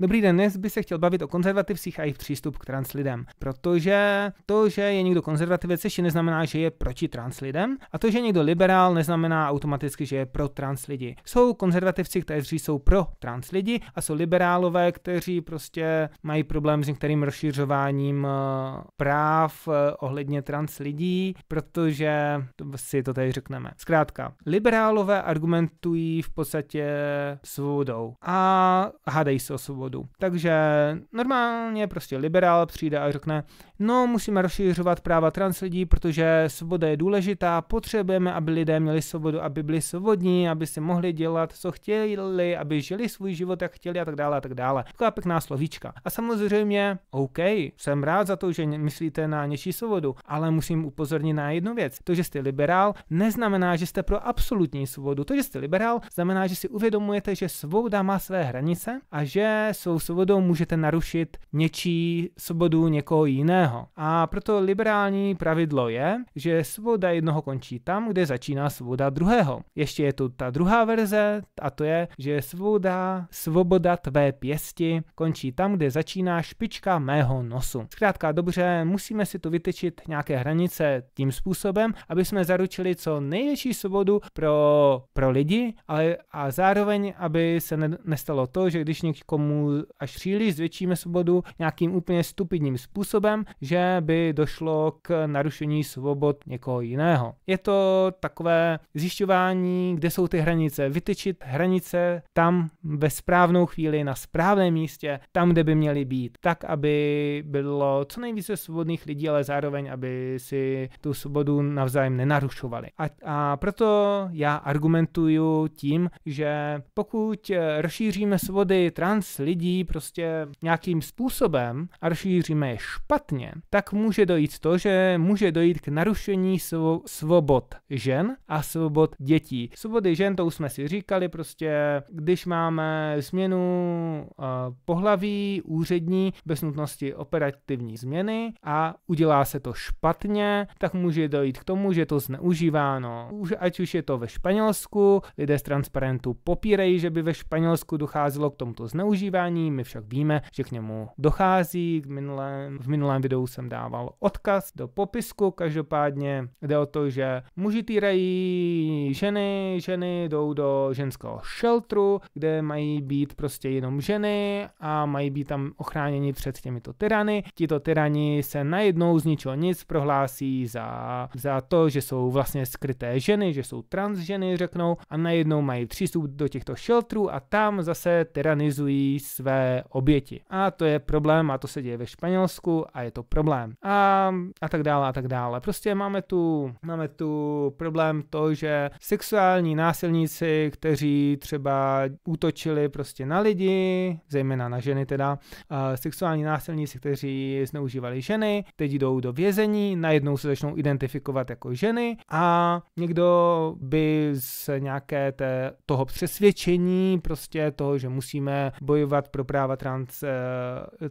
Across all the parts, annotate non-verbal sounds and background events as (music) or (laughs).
Dobrý den, dnes bych se chtěl bavit o konzervativcích a jejich přístup k trans lidem, protože to, že je někdo konzervativec, ještě neznamená, že je proti trans lidem a to, že je někdo liberál, neznamená automaticky, že je pro trans lidi. Jsou konzervativci, kteří jsou pro trans lidi a jsou liberálové, kteří prostě mají problém s některým rozšiřováním eh, práv eh, ohledně trans lidí, protože si to tady řekneme. Zkrátka, liberálové argumentují v podstatě svobodou a hádají se o svobodu důvodů. Takže normálně prostě liberál přijde a řekne, No, musíme rozšiřovat práva trans lidí, protože svoboda je důležitá. Potřebujeme, aby lidé měli svobodu, aby byli svobodní, aby si mohli dělat, co chtěli, aby žili svůj život, jak chtěli a tak dále a tak dále. Taková pěkná slovíčka. A samozřejmě, OK, jsem rád za to, že myslíte na něčí svobodu, ale musím upozornit na jednu věc. To, že jste liberál, neznamená, že jste pro absolutní svobodu. To, že jste liberál, znamená, že si uvědomujete, že svoboda má své hranice a že svou svobodou můžete narušit něčí svobodu někoho jiného jiného. A proto liberální pravidlo je, že svoboda jednoho končí tam, kde začíná svoboda druhého. Ještě je tu ta druhá verze a to je, že svoboda, svoboda tvé pěsti končí tam, kde začíná špička mého nosu. Zkrátka dobře, musíme si tu vytečit nějaké hranice tím způsobem, aby jsme zaručili co největší svobodu pro, pro lidi ale, a zároveň, aby se ne, nestalo to, že když někomu až příliš zvětšíme svobodu nějakým úplně stupidním způsobem, že by došlo k narušení svobod někoho jiného. Je to takové zjišťování, kde jsou ty hranice, vytyčit hranice tam ve správnou chvíli, na správném místě, tam, kde by měly být, tak, aby bylo co nejvíce svobodných lidí, ale zároveň, aby si tu svobodu navzájem nenarušovali. A, a proto já argumentuju tím, že pokud rozšíříme svobody trans lidí prostě nějakým způsobem a rozšíříme je špatně, tak může dojít to, že může dojít k narušení svo- svobod žen a svobod dětí. Svobody žen, to už jsme si říkali, prostě když máme změnu uh, pohlaví, úřední, bez nutnosti operativní změny a udělá se to špatně, tak může dojít k tomu, že to zneužíváno. Už, ať už je to ve Španělsku, lidé z transparentu popírají, že by ve Španělsku docházelo k tomuto zneužívání, my však víme, že k němu dochází. V minulém, v minulém videu videu jsem dával odkaz do popisku, každopádně jde o to, že muži týrají ženy, ženy jdou do ženského šeltru, kde mají být prostě jenom ženy a mají být tam ochráněni před těmito tyrany. Tito tyrani se najednou z ničeho nic prohlásí za, za to, že jsou vlastně skryté ženy, že jsou trans ženy, řeknou, a najednou mají přístup do těchto šeltrů a tam zase tyranizují své oběti. A to je problém a to se děje ve Španělsku a je to problém. A, a tak dále a tak dále. Prostě máme tu, máme tu problém to, že sexuální násilníci, kteří třeba útočili prostě na lidi, zejména na ženy teda, sexuální násilníci, kteří zneužívali ženy, teď jdou do vězení, najednou se začnou identifikovat jako ženy a někdo by z nějaké té, toho přesvědčení, prostě toho, že musíme bojovat pro práva trans, eh,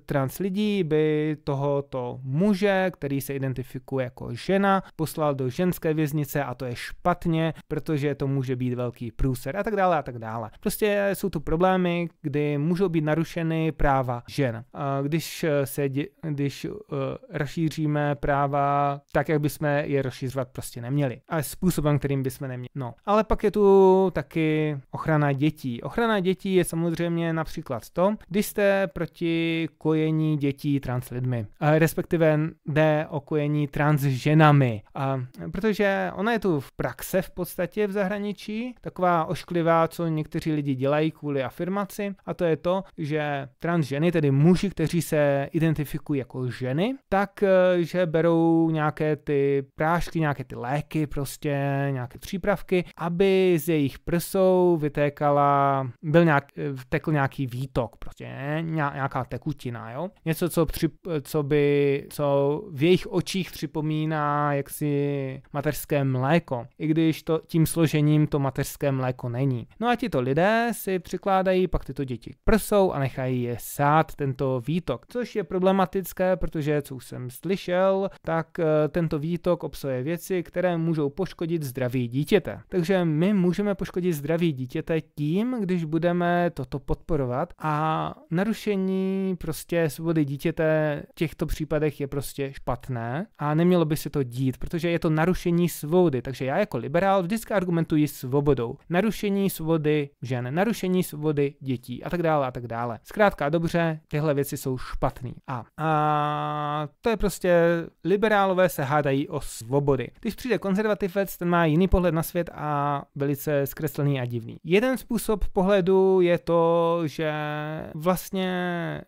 trans lidí, by tohoto muže, který se identifikuje jako žena, poslal do ženské věznice a to je špatně, protože to může být velký průser a tak dále a tak dále. Prostě jsou tu problémy, kdy můžou být narušeny práva žen. A když se dě, když uh, rozšíříme práva tak, jak bychom je rozšířovat prostě neměli. A způsobem, kterým bychom neměli. No. Ale pak je tu taky ochrana dětí. Ochrana dětí je samozřejmě například to, když jste proti kojení dětí trans lidmi respektive jde o kojení trans ženami. A protože ona je tu v praxe v podstatě v zahraničí, taková ošklivá, co někteří lidi dělají kvůli afirmaci, a to je to, že trans ženy, tedy muži, kteří se identifikují jako ženy, tak, eh, že berou nějaké ty prášky, nějaké ty léky, prostě nějaké přípravky, aby z jejich prsou vytékala, byl nějak, eh, vtekl nějaký výtok, prostě nějaká tekutina, jo? Něco, co, při, co by co v jejich očích připomíná jaksi mateřské mléko, i když to tím složením to mateřské mléko není. No a tito lidé si přikládají pak tyto děti k prsou a nechají je sát tento výtok, což je problematické, protože, co už jsem slyšel, tak eh, tento výtok obsahuje věci, které můžou poškodit zdraví dítěte. Takže my můžeme poškodit zdraví dítěte tím, když budeme toto podporovat a narušení prostě svobody dítěte těchto případů případech je prostě špatné a nemělo by se to dít, protože je to narušení svobody. Takže já jako liberál vždycky argumentuji svobodou. Narušení svobody žen, narušení svobody dětí a tak dále a tak dále. Zkrátka dobře, tyhle věci jsou špatné A, a to je prostě, liberálové se hádají o svobody. Když přijde konzervativec, ten má jiný pohled na svět a velice zkreslený a divný. Jeden způsob pohledu je to, že vlastně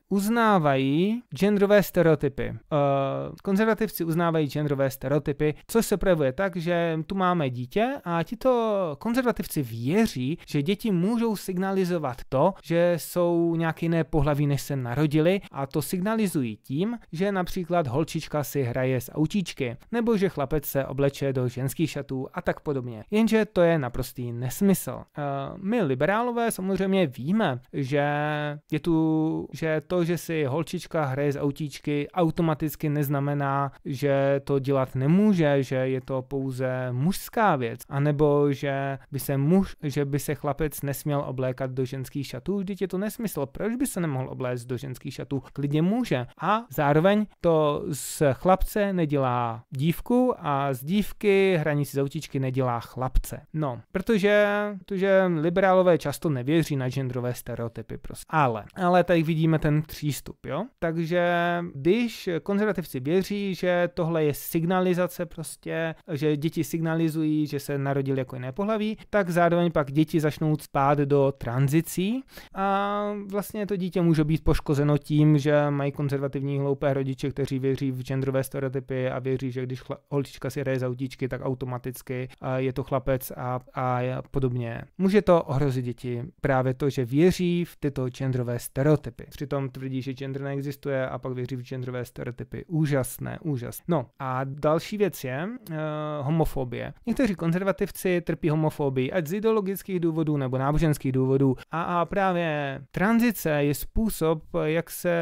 uznávají genderové stereotypy. Uh, konzervativci uznávají genderové stereotypy, což se projevuje tak, že tu máme dítě a tito konzervativci věří, že děti můžou signalizovat to, že jsou nějaké jiné pohlaví, než se narodili a to signalizují tím, že například holčička si hraje s autíčky, nebo že chlapec se obleče do ženských šatů a tak podobně. Jenže to je naprostý nesmysl. Uh, my liberálové samozřejmě víme, že je tu, že to, že si holčička hraje s autíčky, aut automaticky neznamená, že to dělat nemůže, že je to pouze mužská věc, anebo že by se muž, že by se chlapec nesměl oblékat do ženských šatů, vždyť je to nesmysl, proč by se nemohl obléct do ženských šatů, klidně může. A zároveň to z chlapce nedělá dívku a z dívky hraní si za nedělá chlapce. No, protože, protože liberálové často nevěří na genderové stereotypy, prostě. Ale, ale tady vidíme ten přístup, jo? Takže když konzervativci věří, že tohle je signalizace prostě, že děti signalizují, že se narodili jako jiné pohlaví, tak zároveň pak děti začnou spát do tranzicí a vlastně to dítě může být poškozeno tím, že mají konzervativní hloupé rodiče, kteří věří v genderové stereotypy a věří, že když holčička si hraje za autíčky, tak automaticky je to chlapec a, a podobně. Může to ohrozit děti právě to, že věří v tyto genderové stereotypy. Přitom tvrdí, že gender neexistuje a pak věří v genderové stereotypy stereotypy. Úžasné, úžasné. No a další věc je uh, homofobie. Někteří konzervativci trpí homofobii, ať z ideologických důvodů nebo náboženských důvodů. A, a právě tranzice je způsob, jak se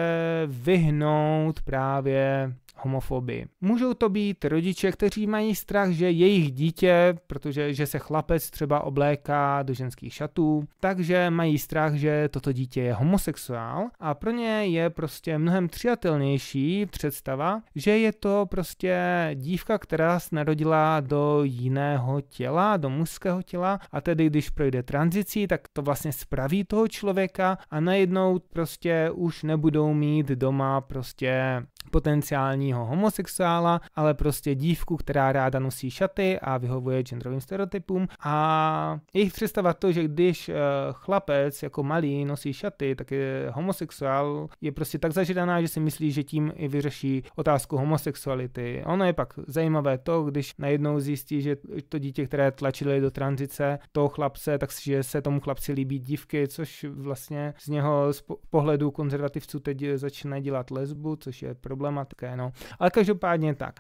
vyhnout právě homofobii. Můžou to být rodiče, kteří mají strach, že jejich dítě, protože že se chlapec třeba obléká do ženských šatů, takže mají strach, že toto dítě je homosexuál a pro ně je prostě mnohem přijatelnější představa, že je to prostě dívka, která se narodila do jiného těla, do mužského těla a tedy když projde tranzicí, tak to vlastně spraví toho člověka a najednou prostě už nebudou mít doma prostě potenciálního homosexuála, ale prostě dívku, která ráda nosí šaty a vyhovuje genderovým stereotypům a jejich představa to, že když eh, chlapec jako malý nosí šaty, tak je homosexuál, je prostě tak zažraná, že si myslí, že tím i vyřeší otázku homosexuality. Ono je pak zajímavé to, když najednou zjistí, že to dítě, které tlačili do tranzice toho chlapce, takže se tomu chlapci líbí dívky, což vlastně z něho z pohledu konzervativců teď začne dělat lesbu, což je problematické, no. Ale každopádně tak.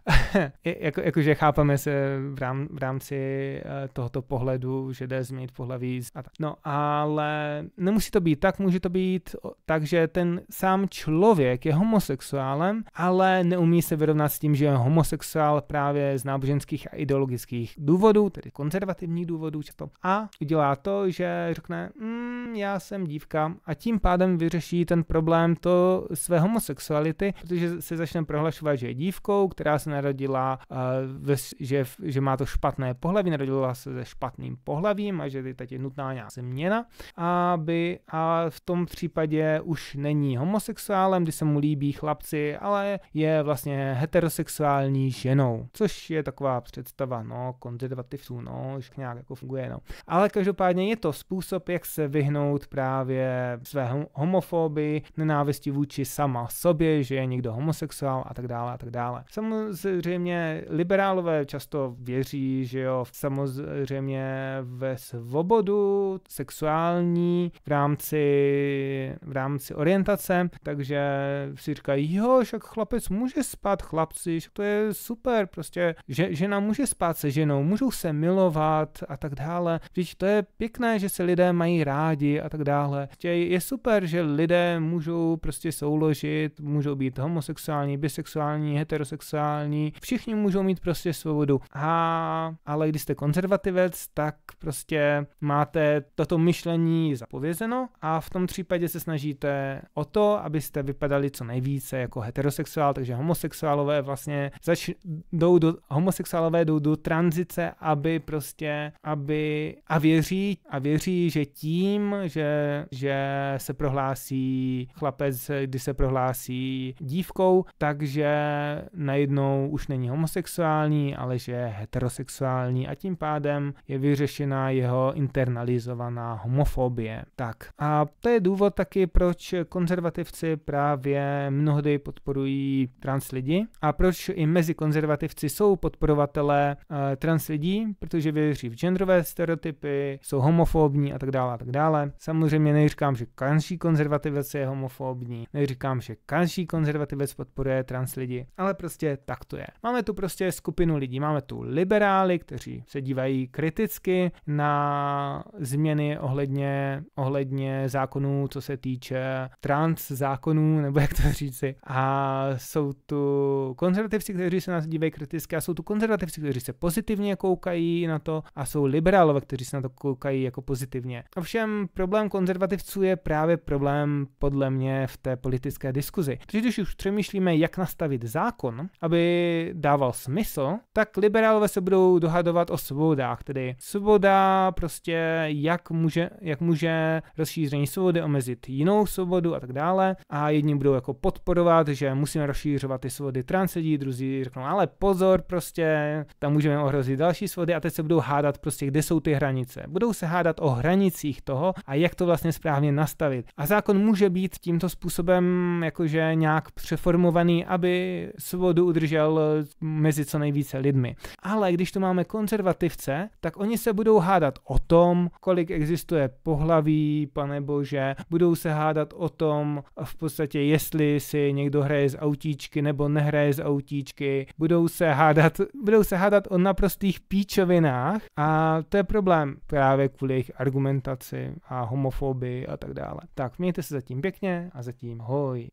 (laughs) jako, jakože chápeme se v, rám, v rámci eh, tohoto pohledu, že jde změnit pohlaví a tak. No, ale nemusí to být tak, může to být tak, že ten sám člověk je homosexuálem, problém, ale neumí se vyrovnat s tím, že je homosexuál právě z náboženských a ideologických důvodů, tedy konzervativních důvodů často, a udělá to, že řekne, mm, já jsem dívka a tím pádem vyřeší ten problém to své homosexuality, protože se začne prohlašovat, že je dívkou, která se narodila, eh, že, že má to špatné pohlaví, narodila se se špatným pohlavím a že teď je nutná nějaká změna, aby a v tom případě už není homosexuálem, kdy se mu líbí chlapci, a ale je vlastně heterosexuální ženou, což je taková představa, no, konzervativců, no, že nějak jako funguje, no. Ale každopádně je to způsob, jak se vyhnout právě své homofobii, nenávisti vůči sama sobě, že je někdo homosexuál a tak dále a tak dále. Samozřejmě liberálové často věří, že jo, samozřejmě ve svobodu sexuální v rámci, v rámci orientace, takže si říkají, jo, však chlapec může spát chlapci, to je super, prostě, že žena může spát se ženou, můžou se milovat a tak dále. Vždyť to je pěkné, že se lidé mají rádi a tak dále. Prostě je super, že lidé můžou prostě souložit, můžou být homosexuální, bisexuální, heterosexuální, všichni můžou mít prostě svobodu. A, ale když jste konzervativec, tak prostě máte toto myšlení zapovězeno a v tom případě se snažíte o to, abyste vypadali co nejvíce jako heterosexuální heterosexuál, takže homosexuálové vlastně zač- jdou do, homosexuálové jdou do tranzice, aby prostě, aby a věří, a věří, že tím, že, že se prohlásí chlapec, když se prohlásí dívkou, takže najednou už není homosexuální, ale že je heterosexuální a tím pádem je vyřešena jeho internalizovaná homofobie. Tak a to je důvod taky, proč konzervativci právě mnohdy podporují podporují trans lidi a proč i mezi konzervativci jsou podporovatelé eh, trans lidí, protože věří v genderové stereotypy, jsou homofobní a tak dále a tak dále. Samozřejmě neříkám, že každý konzervativec je homofobní, neříkám, že každý konzervativec podporuje trans lidi, ale prostě tak to je. Máme tu prostě skupinu lidí, máme tu liberály, kteří se dívají kriticky na změny ohledně, ohledně zákonů, co se týče trans zákonů, nebo jak to říci, a jsou tu konzervativci, kteří se na to dívají kriticky a jsou tu konzervativci, kteří se pozitivně koukají na to a jsou liberálové, kteří se na to koukají jako pozitivně. Ovšem problém konzervativců je právě problém podle mě v té politické diskuzi. Protože když už přemýšlíme, jak nastavit zákon, aby dával smysl, tak liberálové se budou dohadovat o svobodách, tedy svoboda prostě jak může, jak může rozšíření svobody omezit jinou svobodu a tak dále a jedni budou jako podporovat, že musíme rozšířovat ty svody lidí, druzí řeknou, ale pozor prostě, tam můžeme ohrozit další svody a teď se budou hádat prostě, kde jsou ty hranice. Budou se hádat o hranicích toho a jak to vlastně správně nastavit. A zákon může být tímto způsobem jakože nějak přeformovaný, aby svobodu udržel mezi co nejvíce lidmi. Ale když tu máme konzervativce, tak oni se budou hádat o tom, kolik existuje pohlaví, panebože, budou se hádat o tom v podstatě, jestli si někdo hraje hraje z autíčky nebo nehraje z autíčky, budou se hádat, budou se hádat o naprostých píčovinách a to je problém právě kvůli jejich argumentaci a homofobii a tak dále. Tak mějte se zatím pěkně a zatím hoj.